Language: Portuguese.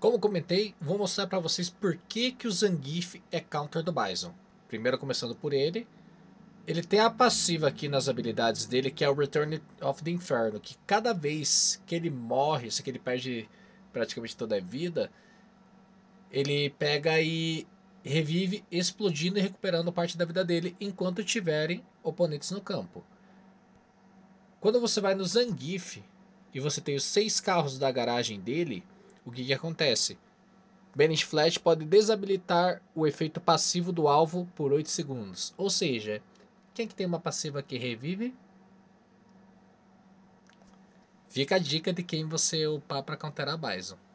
Como comentei, vou mostrar para vocês por que, que o Zangief é counter do Bison. Primeiro começando por ele. Ele tem a passiva aqui nas habilidades dele, que é o Return of the Inferno, que cada vez que ele morre, se ele perde praticamente toda a vida, ele pega e revive explodindo e recuperando parte da vida dele enquanto tiverem oponentes no campo. Quando você vai no Zangief e você tem os seis carros da garagem dele, o que, que acontece? Banish Flash pode desabilitar o efeito passivo do alvo por 8 segundos. Ou seja, quem é que tem uma passiva que revive? Fica a dica de quem você upar para counterar a Bison.